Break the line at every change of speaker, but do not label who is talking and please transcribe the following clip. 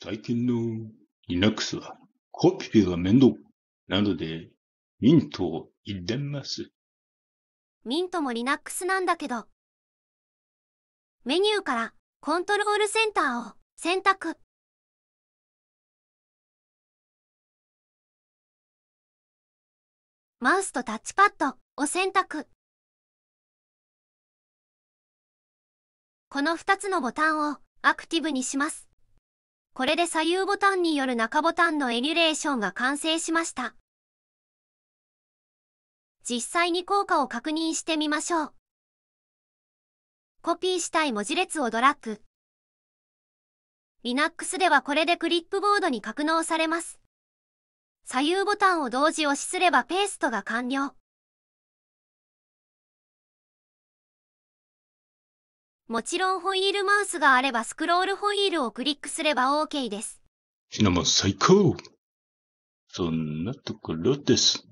最近の Linux はコピペが面倒。なので、ミントを入れます。
ミントも Linux なんだけど。メニューからコントロールセンターを選択。
マウスとタッチパッドを選択。
この2つのボタンをアクティブにします。これで左右ボタンによる中ボタンのエミュレーションが完成しました。実際に効果を確認してみましょう。コピーしたい文字列をドラッグ。Linux ではこれでクリップボードに格納されます。左右ボタンを同時押しすれば
ペーストが完了。
もちろんホイールマウスがあればスクロールホイールをクリックすれば OK です。
ひな最高そんなところです。